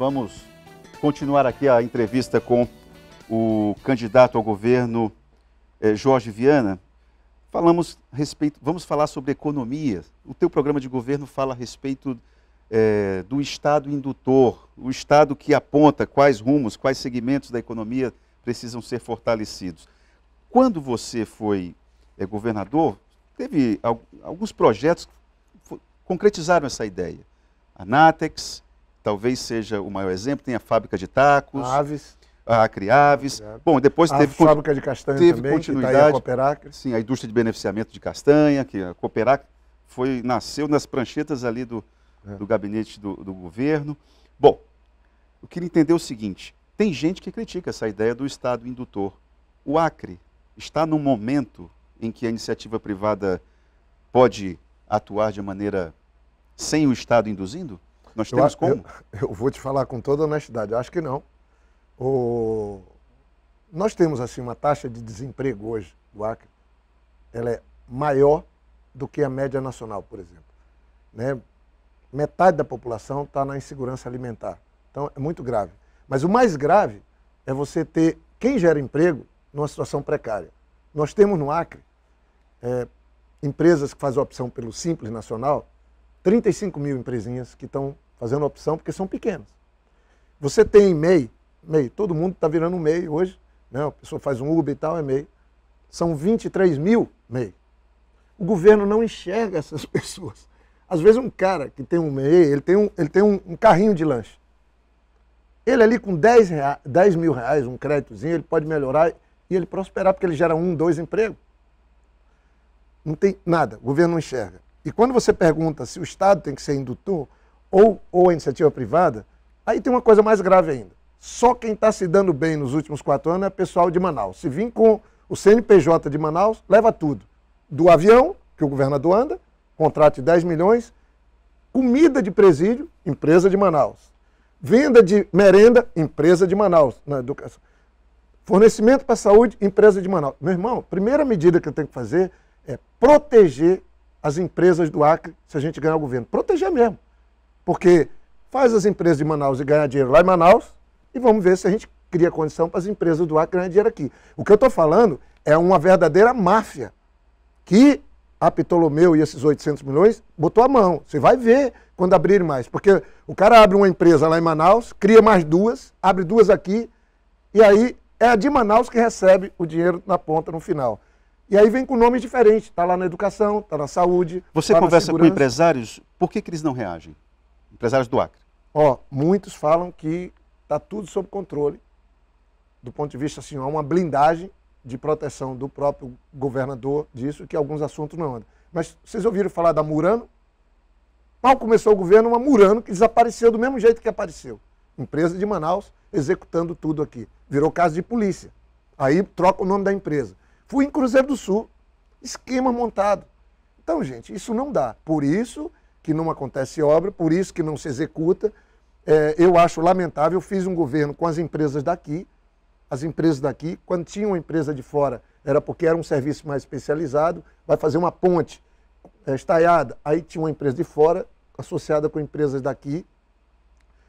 Vamos continuar aqui a entrevista com o candidato ao governo eh, Jorge Viana. Falamos respeito, vamos falar sobre economia. O teu programa de governo fala a respeito eh, do Estado indutor, o Estado que aponta quais rumos, quais segmentos da economia precisam ser fortalecidos. Quando você foi eh, governador, teve alguns projetos que concretizaram essa ideia. A Natex, talvez seja o maior exemplo, tem a fábrica de tacos. Aves. A Acre Aves. Bom, depois a teve... fábrica de castanha teve também, tá continuidade. Tá a Cooperac, Sim, a indústria de beneficiamento de castanha, que a Cooperac foi, nasceu nas pranchetas ali do, é. do gabinete do, do governo. Bom, eu queria entender o seguinte, tem gente que critica essa ideia do Estado indutor. O Acre está num momento em que a iniciativa privada pode atuar de maneira sem o Estado induzindo? Nós temos como? Eu, eu, vou te falar com toda honestidade, eu acho que não. O... Nós temos assim uma taxa de desemprego hoje do Acre, ela é maior do que a média nacional, por exemplo. Né? Metade da população está na insegurança alimentar. Então é muito grave. Mas o mais grave é você ter quem gera emprego numa situação precária. Nós temos no Acre é, empresas que fazem opção pelo Simples Nacional, 35 mil empresinhas que estão fazendo opção, porque são pequenas. Você tem MEI, MEI, todo mundo está virando MEI hoje, né? a pessoa faz um Uber e tal, é MEI. São 23 mil MEI. O governo não enxerga essas pessoas. Às vezes um cara que tem um MEI, ele tem um, ele tem um, um carrinho de lanche. Ele ali com 10, reais, 10 mil reais, um créditozinho, ele pode melhorar e ele prosperar, porque ele gera um, dois empregos. Não tem nada, o governo não enxerga. E quando você pergunta se o Estado tem que ser indutor, ou, ou a iniciativa privada, aí tem uma coisa mais grave ainda. Só quem está se dando bem nos últimos quatro anos é pessoal de Manaus. Se vir com o CNPJ de Manaus, leva tudo. Do avião, que o governador anda, contrato de 10 milhões, comida de presídio, empresa de Manaus. Venda de merenda, empresa de Manaus, na educação. Fornecimento para a saúde, empresa de Manaus. Meu irmão, primeira medida que eu tenho que fazer é proteger as empresas do Acre se a gente ganhar o governo. Proteger mesmo. Porque faz as empresas de Manaus e ganhar dinheiro lá em Manaus e vamos ver se a gente cria condição para as empresas do Acre ganhar dinheiro aqui. O que eu estou falando é uma verdadeira máfia que a Ptolomeu e esses 800 milhões botou a mão. Você vai ver quando abrir mais. Porque o cara abre uma empresa lá em Manaus, cria mais duas, abre duas aqui, e aí é a de Manaus que recebe o dinheiro na ponta, no final. E aí vem com nomes diferentes. Está lá na educação, está na saúde. Você tá conversa com empresários, por que, que eles não reagem? empresários do Acre? Ó, muitos falam que está tudo sob controle, do ponto de vista, assim, há uma blindagem de proteção do próprio governador disso, que alguns assuntos não andam. Mas vocês ouviram falar da Murano? Mal começou o governo, uma Murano que desapareceu do mesmo jeito que apareceu. Empresa de Manaus executando tudo aqui. Virou caso de polícia. Aí troca o nome da empresa. Fui em Cruzeiro do Sul, esquema montado. Então, gente, isso não dá. Por isso que não acontece obra, por isso que não se executa. É, eu acho lamentável, eu fiz um governo com as empresas daqui, as empresas daqui, quando tinha uma empresa de fora, era porque era um serviço mais especializado, vai fazer uma ponte é, estaiada, aí tinha uma empresa de fora, associada com empresas daqui.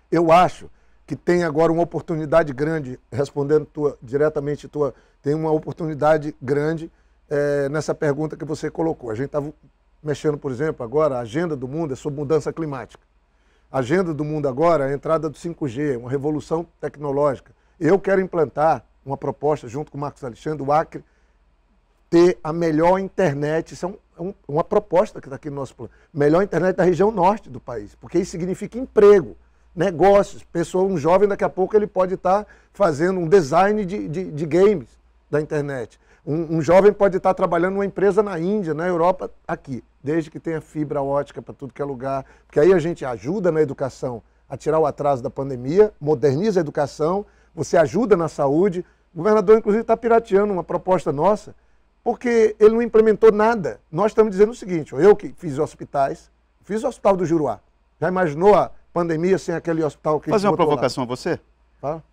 Eu acho que tem agora uma oportunidade grande, respondendo tua, diretamente tua, tem uma oportunidade grande é, nessa pergunta que você colocou. A gente estava mexendo, por exemplo, agora a agenda do mundo é sobre mudança climática. A agenda do mundo agora é a entrada do 5G, uma revolução tecnológica. Eu quero implantar uma proposta junto com o Marcos Alexandre, o Acre, ter a melhor internet. Isso é, um, é uma proposta que está aqui no nosso plano. Melhor internet da região norte do país, porque isso significa emprego, negócios. Pessoa, um jovem, daqui a pouco, ele pode estar tá fazendo um design de, de, de games da internet. Um, um jovem pode estar trabalhando numa empresa na Índia, na Europa, aqui, desde que tenha fibra ótica para tudo que é lugar. Porque aí a gente ajuda na educação a tirar o atraso da pandemia, moderniza a educação, você ajuda na saúde. O governador, inclusive, está pirateando uma proposta nossa, porque ele não implementou nada. Nós estamos dizendo o seguinte: eu que fiz hospitais, fiz o hospital do Juruá. Já imaginou a pandemia sem aquele hospital que Fazer uma provocação lá? a você? Fala.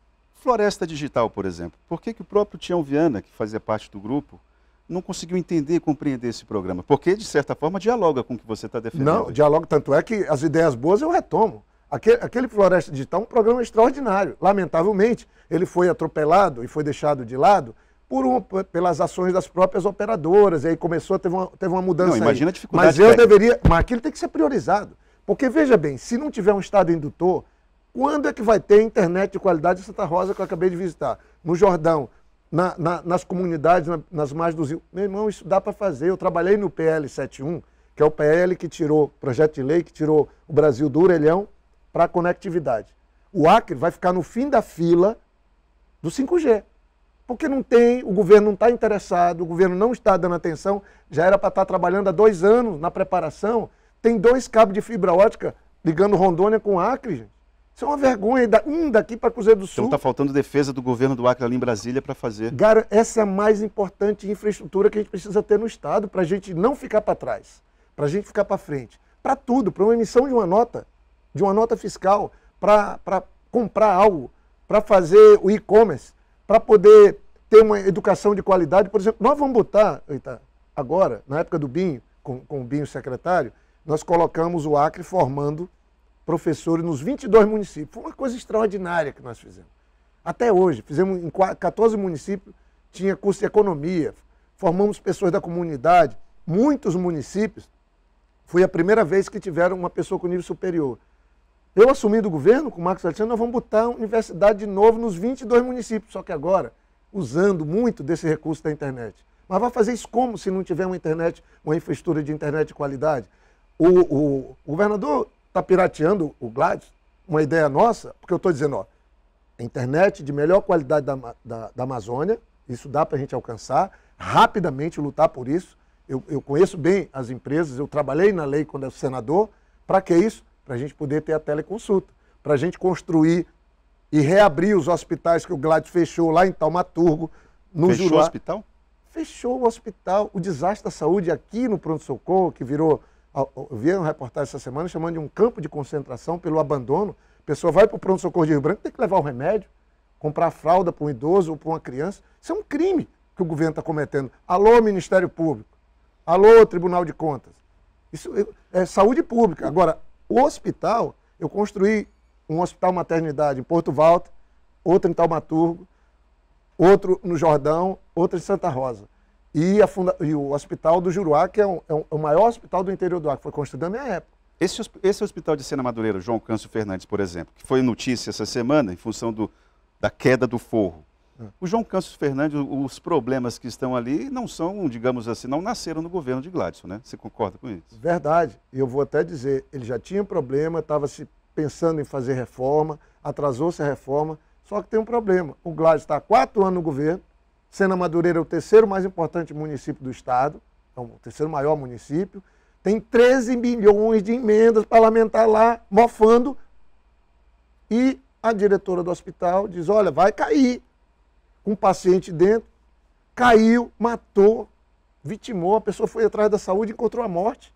Floresta digital, por exemplo. Por que, que o próprio Tião Viana, que fazia parte do grupo, não conseguiu entender e compreender esse programa? Porque, de certa forma, dialoga com o que você está defendendo. Não, dialoga, tanto é que as ideias boas eu retomo. Aquele, aquele Floresta Digital é um programa extraordinário. Lamentavelmente, ele foi atropelado e foi deixado de lado por um, pelas ações das próprias operadoras. E aí começou, a uma, teve uma mudança. Não, imagina aí. a dificuldade. Mas eu técnica. deveria. Mas aquilo tem que ser priorizado. Porque, veja bem, se não tiver um estado indutor, quando é que vai ter internet de qualidade em Santa Rosa, que eu acabei de visitar? No Jordão, na, na, nas comunidades, na, nas margens do rio. Meu irmão, isso dá para fazer. Eu trabalhei no PL 71, que é o PL que tirou, projeto de lei que tirou o Brasil do orelhão para a conectividade. O Acre vai ficar no fim da fila do 5G. Porque não tem, o governo não está interessado, o governo não está dando atenção, já era para estar tá trabalhando há dois anos na preparação. Tem dois cabos de fibra ótica ligando Rondônia com Acre, gente. Isso é uma vergonha, ainda, hum, daqui para Cruzeiro do então Sul. Então está faltando defesa do governo do Acre ali em Brasília para fazer. Cara, essa é a mais importante infraestrutura que a gente precisa ter no Estado para a gente não ficar para trás, para a gente ficar para frente. Para tudo, para uma emissão de uma nota, de uma nota fiscal, para comprar algo, para fazer o e-commerce, para poder ter uma educação de qualidade. Por exemplo, nós vamos botar, agora, na época do Binho, com, com o Binho secretário, nós colocamos o Acre formando professores nos 22 municípios. Foi uma coisa extraordinária que nós fizemos. Até hoje, fizemos em 14 municípios, tinha curso de economia, formamos pessoas da comunidade. Muitos municípios, foi a primeira vez que tiveram uma pessoa com nível superior. Eu assumindo o governo, com o Marcos Alexandre, nós vamos botar a universidade de novo nos 22 municípios, só que agora usando muito desse recurso da internet. Mas vai fazer isso como se não tiver uma internet, uma infraestrutura de internet de qualidade? O, o, o governador está pirateando o Gladys, uma ideia nossa, porque eu estou dizendo, ó, internet de melhor qualidade da, da, da Amazônia, isso dá para a gente alcançar, rapidamente lutar por isso. Eu, eu conheço bem as empresas, eu trabalhei na lei quando era senador. Para que isso? Para a gente poder ter a teleconsulta, para a gente construir e reabrir os hospitais que o Gladys fechou lá em Taumaturgo, no Fechou Juruá. o hospital? Fechou o hospital. O desastre da saúde aqui no pronto-socorro, que virou Vieram reportagem essa semana chamando de um campo de concentração pelo abandono. A pessoa vai para o pronto-socorro de Rio Branco, tem que levar o remédio, comprar fralda para um idoso ou para uma criança. Isso é um crime que o governo está cometendo. Alô, Ministério Público. Alô, Tribunal de Contas. Isso é, é saúde pública. Agora, o hospital, eu construí um hospital maternidade em Porto Valdo, outro em Taumaturgo, outro no Jordão, outro em Santa Rosa e, funda... e o Hospital do Juruá, que é, um, é um, é o maior hospital do interior do Acre foi construído na minha época. Esse, esse hospital de Sena Madureira, João Câncio Fernandes, por exemplo, que foi notícia essa semana em função do, da queda do forro. É. O João Câncio Fernandes, os problemas que estão ali não são, digamos assim, não nasceram no governo de Gladson, né? Você concorda com isso? Verdade. Eu vou até dizer, ele já tinha um problema, estava se pensando em fazer reforma, atrasou-se a reforma, só que tem um problema. O Gladson está há quatro anos no governo, Sena Madureira é o terceiro mais importante município do estado, é o terceiro maior município. Tem 13 milhões de emendas parlamentares lá, mofando. E a diretora do hospital diz: olha, vai cair. Um paciente dentro caiu, matou, vitimou. A pessoa foi atrás da saúde e encontrou a morte.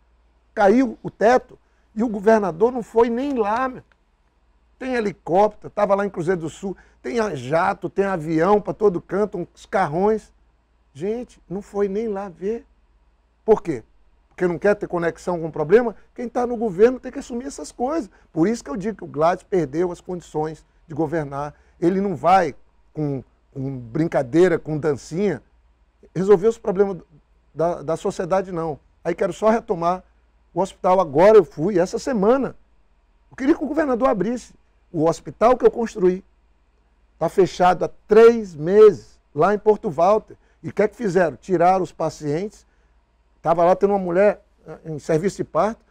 Caiu o teto. E o governador não foi nem lá. Meu tem helicóptero, estava lá em Cruzeiro do Sul, tem jato, tem avião para todo canto, uns carrões. Gente, não foi nem lá ver. Por quê? Porque não quer ter conexão com o problema? Quem está no governo tem que assumir essas coisas. Por isso que eu digo que o Gladys perdeu as condições de governar. Ele não vai com, com brincadeira, com dancinha, resolver os problemas da, da sociedade, não. Aí quero só retomar o hospital. Agora eu fui, essa semana. Eu queria que o governador abrisse. O hospital que eu construí está fechado há três meses, lá em Porto Walter. E o que é que fizeram? Tiraram os pacientes. Estava lá tendo uma mulher eh, em serviço de parto.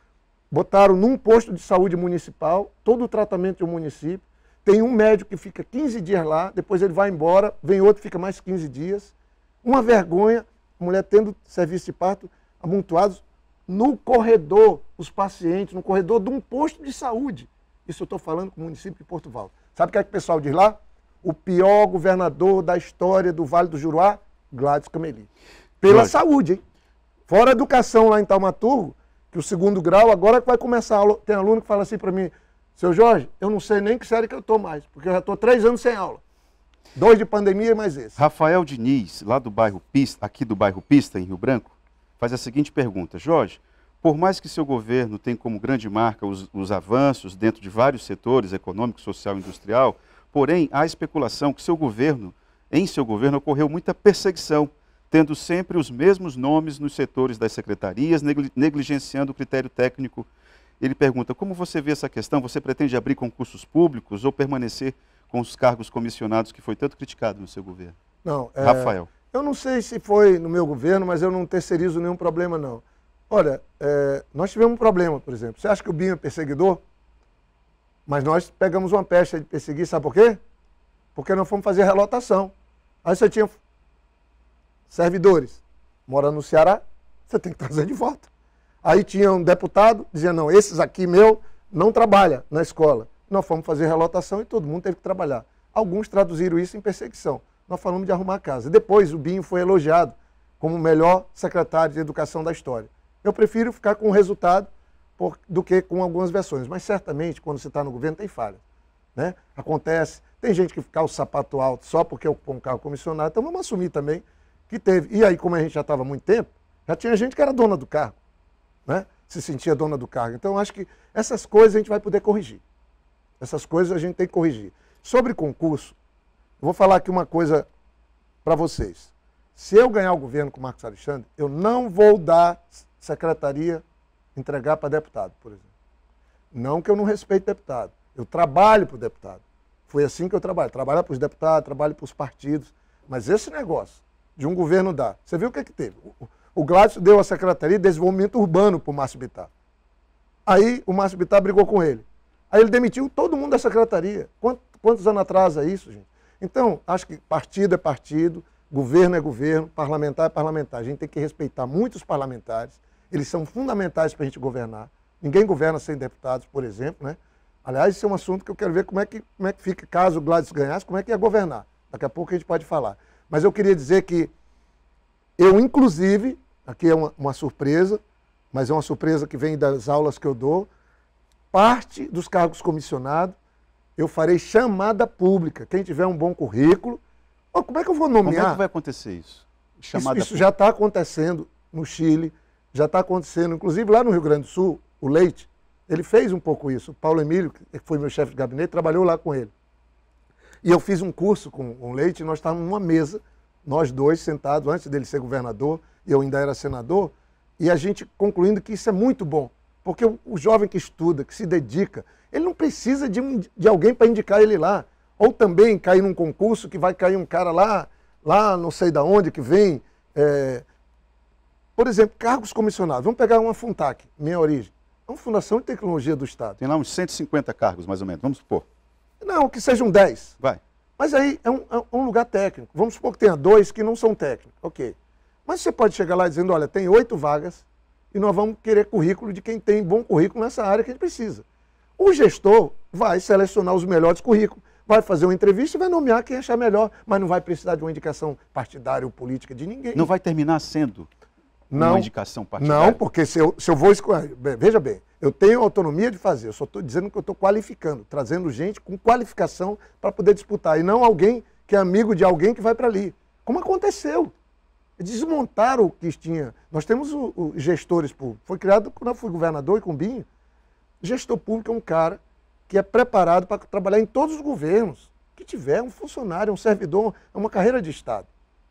Botaram num posto de saúde municipal, todo o tratamento um município. Tem um médico que fica 15 dias lá, depois ele vai embora, vem outro, fica mais 15 dias. Uma vergonha, a mulher tendo serviço de parto amontoados no corredor, os pacientes, no corredor de um posto de saúde. Isso eu estou falando com o município de Porto Valdo. Sabe o que é que o pessoal diz lá? O pior governador da história do Vale do Juruá? Gladys Cameli. Pela Gladys. saúde, hein? Fora a educação lá em Taumaturgo, que o segundo grau agora vai começar. Tem aluno que fala assim para mim, seu Jorge, eu não sei nem que série que eu estou mais, porque eu já estou três anos sem aula. Dois de pandemia e mais esse. Rafael Diniz, lá do bairro Pista, aqui do bairro Pista, em Rio Branco, faz a seguinte pergunta. Jorge, por mais que seu governo tenha como grande marca os, os avanços dentro de vários setores, econômico, social e industrial, porém há especulação que seu governo, em seu governo, ocorreu muita perseguição, tendo sempre os mesmos nomes nos setores das secretarias, negligenciando o critério técnico. Ele pergunta: como você vê essa questão? Você pretende abrir concursos públicos ou permanecer com os cargos comissionados que foi tanto criticado no seu governo? Não, é... Rafael. Eu não sei se foi no meu governo, mas eu não terceirizo nenhum problema, não. Olha, é, nós tivemos um problema, por exemplo. Você acha que o Binho é perseguidor? Mas nós pegamos uma peste de perseguir, sabe por quê? Porque não fomos fazer relotação. Aí você tinha servidores morando no Ceará, você tem que trazer de volta. Aí tinha um deputado dizendo, não, esses aqui meu não trabalha na escola. Nós fomos fazer relotação e todo mundo teve que trabalhar. Alguns traduziram isso em perseguição. Nós falamos de arrumar a casa. Depois o Binho foi elogiado como o melhor secretário de educação da história. Eu prefiro ficar com o resultado por, do que com algumas versões. Mas certamente, quando você está no governo, tem falha. Né? Acontece. Tem gente que fica o sapato alto só porque ocupou um carro comissionado. Então vamos assumir também que teve. E aí, como a gente já estava há muito tempo, já tinha gente que era dona do cargo. Né? Se sentia dona do cargo. Então acho que essas coisas a gente vai poder corrigir. Essas coisas a gente tem que corrigir. Sobre concurso, eu vou falar aqui uma coisa para vocês. Se eu ganhar o governo com o Marcos Alexandre, eu não vou dar secretaria entregar para deputado, por exemplo. Não que eu não respeite deputado, eu trabalho para o deputado. Foi assim que eu trabalho. Trabalho para os deputados, trabalho para os partidos. Mas esse negócio de um governo dar. Você viu o que, é que teve? O, o Gladson deu a Secretaria de Desenvolvimento Urbano para o Márcio Bittar. Aí o Márcio Bittar brigou com ele. Aí ele demitiu todo mundo da secretaria. Quantos, quantos anos atrás é isso, gente? Então, acho que partido é partido, governo é governo, parlamentar é parlamentar. A gente tem que respeitar muitos parlamentares eles são fundamentais para a gente governar. Ninguém governa sem deputados, por exemplo, né? Aliás, esse é um assunto que eu quero ver como é que, como é que fica, caso o Gladys ganhasse, como é que ia governar. Daqui a pouco a gente pode falar. Mas eu queria dizer que eu, inclusive, aqui é uma, uma surpresa, mas é uma surpresa que vem das aulas que eu dou, parte dos cargos comissionados eu farei chamada pública. Quem tiver um bom currículo. Oh, como é que eu vou nomear? Como é que vai acontecer isso? Chamada isso, isso já está acontecendo no Chile, já está acontecendo. Inclusive, lá no Rio Grande do Sul, o Leite, ele fez um pouco isso. O Paulo Emílio, que foi meu chefe de gabinete, trabalhou lá com ele. E eu fiz um curso com o Leite, e nós estávamos numa mesa, nós dois sentados, antes dele ser governador, e eu ainda era senador, e a gente concluindo que isso é muito bom. Porque o jovem que estuda, que se dedica, ele não precisa de, um, de alguém para indicar ele lá. Ou também cair num concurso que vai cair um cara lá, lá não sei da onde que vem, é, por exemplo, cargos comissionados. Vamos pegar uma FUNTAC, minha origem. É uma Fundação de Tecnologia do Estado. Tem lá uns 150 cargos, mais ou menos, vamos supor. Não, que sejam 10. Vai. Mas aí é, é um, é um lugar técnico. Vamos supor que tenha dois que não são técnicos. Ok. Mas você pode chegar lá dizendo, olha, tem oito vagas e nós vamos querer currículo de quem tem bom currículo nessa área que a gente precisa. O gestor vai selecionar os melhores currículos, vai fazer uma entrevista e vai nomear quem achar melhor, mas não vai precisar de uma indicação partidária ou política de ninguém. Não vai terminar sendo não, uma indicação partidária? Não, porque se eu, se eu vou. Veja bem, eu tenho autonomia de fazer, eu só estou dizendo que eu estou qualificando, trazendo gente com qualificação para poder disputar, e não alguém que é amigo de alguém que vai para ali. Como aconteceu? Desmontaram o que tinha. Nós temos o, gestores públicos. Foi criado quando eu fui governador e com Binho. Gestor público é um cara que é preparado para trabalhar em todos os governos que tiver é um funcionário, é um servidor, é uma carreira de Estado.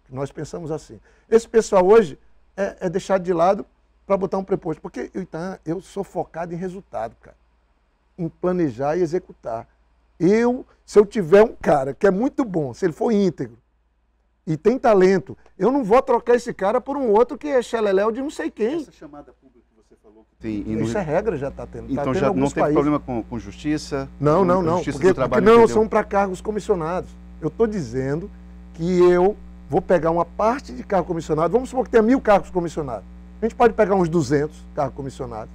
Nós pensamos assim. Esse pessoal hoje é, é deixar de lado para botar um preposto. Porque então, eu sou focado em resultado, cara. Em planejar e executar. Eu, se eu tiver um cara que é muito bom, se ele for íntegro e tem talento, eu não vou trocar esse cara por um outro que é xeleléu de não sei quem. Essa chamada pública que você falou. Que tem... não Isso é regra, já está tendo. Então tá tendo tá então já não tem países. problema com, com, justiça? Não, não, não. Justiça porque, do trabalho, porque não, entendeu? são para cargos comissionados. Eu estou dizendo que eu vou pegar uma parte de carro comissionado, vamos supor que tenha mil carros comissionados. A gente pode pegar uns 200 carros comissionados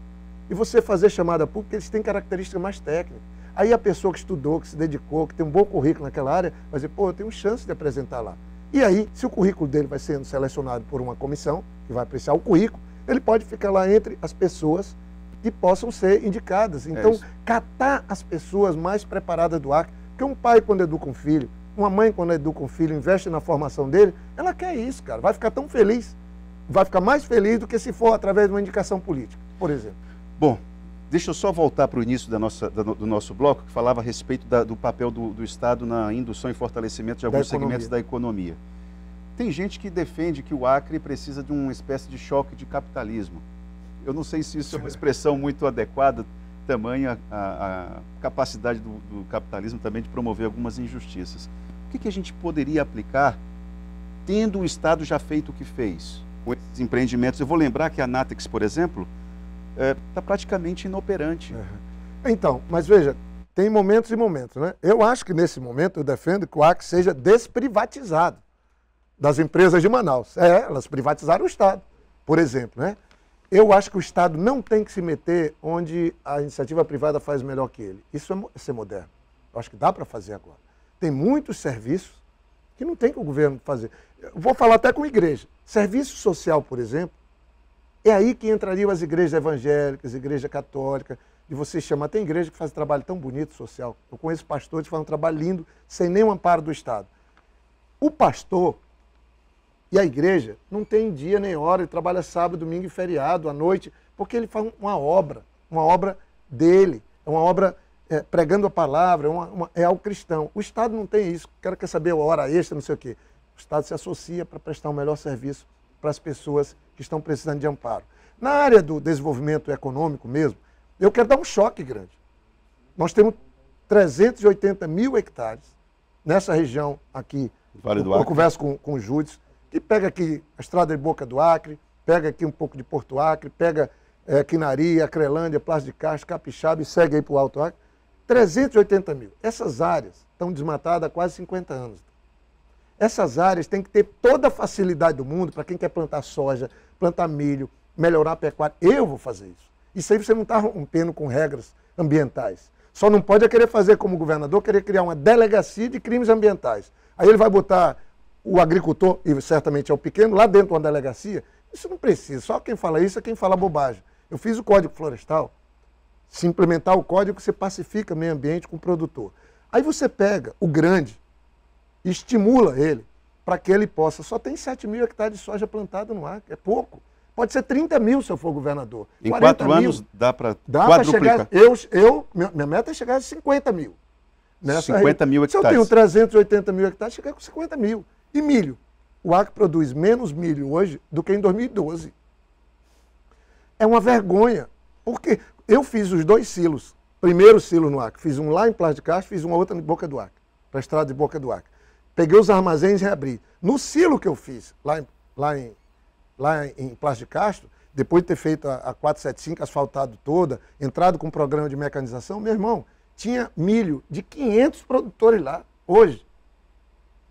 e você fazer chamada pública, eles têm características mais técnicas. Aí a pessoa que estudou, que se dedicou, que tem um bom currículo naquela área, vai dizer, pô, eu tenho chance de apresentar lá. E aí, se o currículo dele vai sendo selecionado por uma comissão, que vai apreciar o currículo, ele pode ficar lá entre as pessoas que possam ser indicadas. É então, é catar as pessoas mais preparadas do Acre. Porque um pai, quando educa um filho, uma mãe, quando educa um filho, investe na formação dele, ela quer isso, cara. Vai ficar tão feliz. Vai ficar mais feliz do que se for através de uma indicação política, por exemplo. Bom, deixa eu só voltar para o início da nossa, da, do nosso bloco, que falava a respeito da, do papel do, do, Estado na indução e fortalecimento de alguns segmentos da economia. Tem gente que defende que o Acre precisa de uma espécie de choque de capitalismo. Eu não sei se isso é uma expressão muito adequada tamanha a, a capacidade do, do, capitalismo também de promover algumas injustiças. O que, que a gente poderia aplicar, tendo o Estado já feito o que fez com esses empreendimentos? Eu vou lembrar que a Natex, por exemplo, está eh, é, praticamente inoperante. É. Então, mas veja, tem momentos e momentos, né? Eu acho que nesse momento eu defendo que o Acre seja desprivatizado das empresas de Manaus. É, elas privatizaram o Estado, por exemplo, né? Eu acho que o Estado não tem que se meter onde a iniciativa privada faz melhor que ele. Isso é ser é moderno. Eu acho que dá para fazer agora. Tem muitos serviços que não tem que o governo fazer. Eu vou falar até com igreja. Serviço social, por exemplo, é aí que entrariam as igrejas evangélicas, igreja católica, E você chama Tem igreja que faz um trabalho tão bonito social. Eu conheço pastores que fazem um trabalho lindo, sem nenhum amparo do Estado. O pastor e a igreja não tem dia nem hora, ele trabalha sábado, domingo e feriado, à noite, porque ele faz uma obra, uma obra dele, é uma obra é, pregando a palavra, é uma, uma, é algo cristão. O Estado não tem isso, o cara quer saber a hora extra, não sei o quê. O Estado se associa para prestar o um melhor serviço para as pessoas que estão precisando de amparo. Na área do desenvolvimento econômico mesmo, eu quero dar um choque grande. Nós temos 380 mil hectares nessa região aqui. Vale eu, eu converso com, com o Júdice, e pega aqui a Estrada de Boca do Acre, pega aqui um pouco de Porto Acre, pega é, eh, Quinaria, Acrelândia, Plaza de Castro, Capixaba e segue aí para o Alto Acre. 380 mil. Essas áreas estão desmatadas há quase 50 anos. Essas áreas têm que ter toda a facilidade do mundo para quem quer plantar soja, plantar milho, melhorar a pecuária. Eu vou fazer isso. Isso aí você não está rompendo com regras ambientais. Só não pode é querer fazer como governador, querer criar uma delegacia de crimes ambientais. Aí ele vai botar o agricultor, e certamente é o pequeno, lá dentro de uma delegacia, isso não precisa. Só quem fala isso é quem fala bobagem. Eu fiz o Código Florestal. Se implementar o código, você pacifica o meio ambiente com o produtor. Aí você pega o grande, estimula ele para que ele possa. Só tem 7 mil hectares de soja plantado no ar é pouco. Pode ser 30 mil se eu for governador. Em quatro mil. anos dá para dá quadruplicar. Chegar, eu, eu, minha meta é chegar a 50 mil. Nessa 50 aí. mil hectares. Se eu tenho 380 mil hectares, chegar com 50 mil. E milho. O Acre produz menos milho hoje do que em 2012. É uma vergonha. Porque eu fiz os dois silos. Primeiro silo no Acre. Fiz um lá em Plástico de Castro, fiz uma outra em Boca do Acre. Para a estrada de Boca do Acre. Peguei os armazéns e reabri. No silo que eu fiz, lá em, lá em, lá em Plástico de Castro, depois de ter feito a, a 475 asfaltado toda, entrado com um programa de mecanização, meu irmão, tinha milho de 500 produtores lá, hoje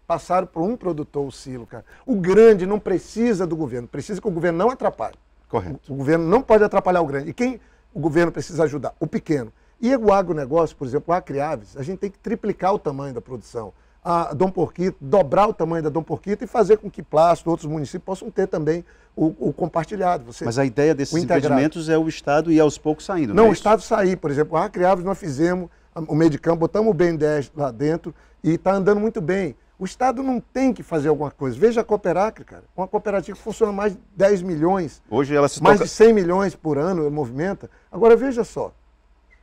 passaram por um produtor, o silo, cara. O grande não precisa do governo, precisa que o governo não atrapalhe. Correto. O, governo não pode atrapalhar o grande. E quem o governo precisa ajudar? O pequeno. E o agronegócio, por exemplo, o Acriaves, a gente tem que triplicar o tamanho da produção. A Dom Porquito, dobrar o tamanho da Dom Porquito e fazer com que Plástico, outros municípios possam ter também o, o compartilhado. Você, Mas a ideia desses impedimentos é o Estado ir aos poucos saindo, não, não é o isso? Estado sair. Por exemplo, o Acriaves nós fizemos o meio de campo, botamos o BN10 lá dentro e está andando muito bem. O Estado não tem que fazer alguma coisa. Veja a Cooperac, cara. Uma cooperativa que funciona mais de 10 milhões. Hoje ela se Mais toca... de 100 milhões por ano movimenta. Agora veja só.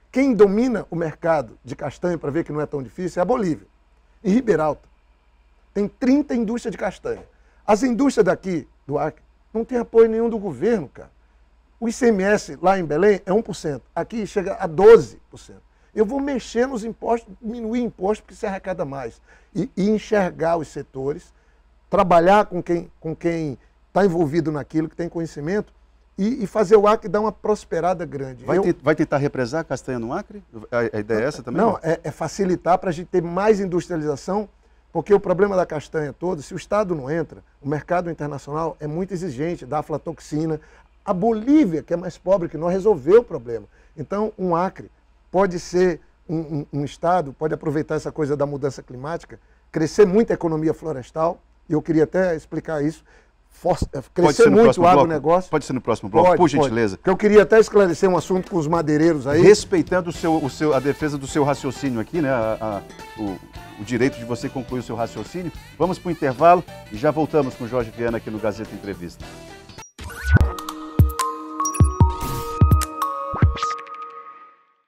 Quem domina o mercado de castanha, para ver que não é tão difícil, é a Bolívia. Em Ribeiralta. Tem 30 indústrias de castanha. As indústrias daqui, do Acre, não tem apoio nenhum do governo, cara. O ICMS lá em Belém é 1%. Aqui chega a 12%. Eu vou mexer nos impostos, diminuir impostos porque se arrecada mais. E, e enxergar os setores, trabalhar com quem com quem está envolvido naquilo, que tem conhecimento, e, e, fazer o Acre dar uma prosperada grande. Vai, Eu, vai tentar represar a castanha no Acre? A, a ideia é essa também? Não, é, é facilitar para a gente ter mais industrialização, porque o problema da castanha todo, se o Estado não entra, o mercado internacional é muito exigente, dá aflatoxina. A Bolívia, que é mais pobre que nós, resolveu o problema. Então, um Acre pode ser um, um, um Estado, pode aproveitar essa coisa da mudança climática, crescer muito a economia florestal, e eu queria até explicar isso, For... Eh, crescer muito o agronegócio. Pode ser no próximo bloco, pode, por gentileza. Pode. eu queria até esclarecer um assunto com os madeireiros aí. Respeitando o seu, o seu, a defesa do seu raciocínio aqui, né? A, a, o, o, direito de você concluir o seu raciocínio. Vamos para o intervalo e já voltamos com Jorge Viana aqui no Gazeta Entrevista.